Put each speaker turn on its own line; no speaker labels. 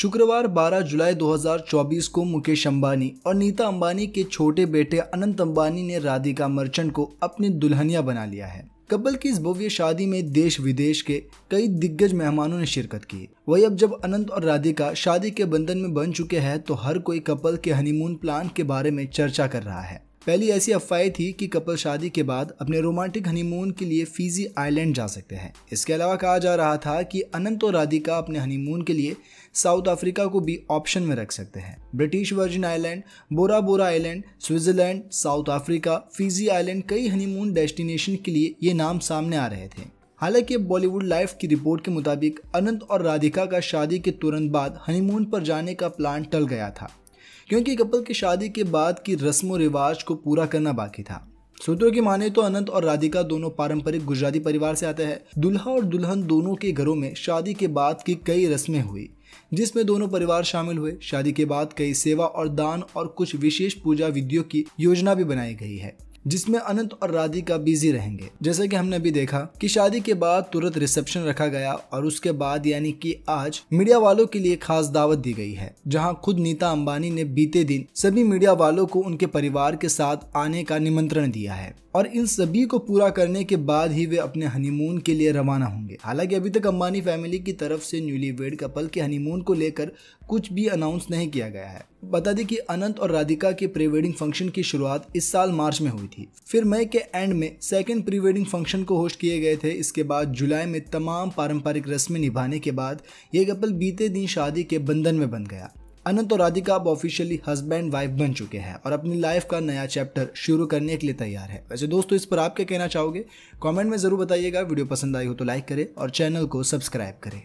शुक्रवार 12 जुलाई 2024 को मुकेश अंबानी और नीता अंबानी के छोटे बेटे अनंत अंबानी ने राधिका मर्चेंट को अपनी दुल्हनिया बना लिया है कपल की इस भव्य शादी में देश विदेश के कई दिग्गज मेहमानों ने शिरकत की वही अब जब अनंत और राधिका शादी के बंधन में बन चुके हैं तो हर कोई कपल के हनीमून प्लान के बारे में चर्चा कर रहा है पहली ऐसी अफवाह थी कि कपल शादी के बाद अपने रोमांटिक हनीमून के लिए फीजी आइलैंड जा सकते हैं इसके अलावा कहा जा रहा था कि अनंत और राधिका अपने हनीमून के लिए साउथ अफ्रीका को भी ऑप्शन में रख सकते हैं British Virgin Island Bora Bora Island Switzerland South Africa Fiji Island कई हनीमून डेस्टिनेशन के लिए ये नाम सामने आ रहे थे हालांकि बॉलीवुड लाइफ की रिपोर्ट के मुताबिक अनंत और राधिका का शादी के तुरंत बाद हनीमून पर जाने का प्लान टल गया था क्योंकि कपल की शादी के बाद की रस्म व रिवाज को पूरा करना बाकी था सूत्रों की माने तो अनंत और राधिका दोनों पारंपरिक गुजराती परिवार से आते हैं दुल्हा और दुल्हन दोनों के घरों में शादी के बाद की कई रस्में हुई जिसमें दोनों परिवार शामिल हुए शादी के बाद कई सेवा और दान और कुछ विशेष पूजा विधियों की योजना भी बनाई गई है जिसमें अनंत और राधिका बिजी रहेंगे जैसे कि हमने अभी देखा कि शादी के बाद तुरंत रिसेप्शन रखा गया और उसके बाद यानी कि आज मीडिया वालों के लिए खास दावत दी गई है जहां खुद नीता अंबानी ने बीते दिन सभी मीडिया वालों को उनके परिवार के साथ आने का निमंत्रण दिया है और इन सभी को पूरा करने के बाद ही वे अपने हनीमून के लिए रवाना होंगे हालांकि अभी तक अंबानी फैमिली की तरफ से न्यूली वेड कपल के हनीमून को लेकर कुछ भी अनाउंस नहीं किया गया है बता दें कि अनंत और राधिका के प्री वेडिंग फंक्शन की शुरुआत इस साल मार्च में हुई थी फिर मई के एंड में सेकेंड प्री वेडिंग फंक्शन को होस्ट किए गए थे इसके बाद जुलाई में तमाम पारंपरिक रस्में निभाने के बाद ये कपल बीते दिन शादी के बंधन में बन गया अनंत और राधिका अब ऑफिशियली हस्बैंड वाइफ बन चुके हैं और अपनी लाइफ का नया चैप्टर शुरू करने के लिए तैयार है वैसे दोस्तों इस पर आप क्या कहना चाहोगे कमेंट में ज़रूर बताइएगा वीडियो पसंद आई हो तो लाइक करें और चैनल को सब्सक्राइब करें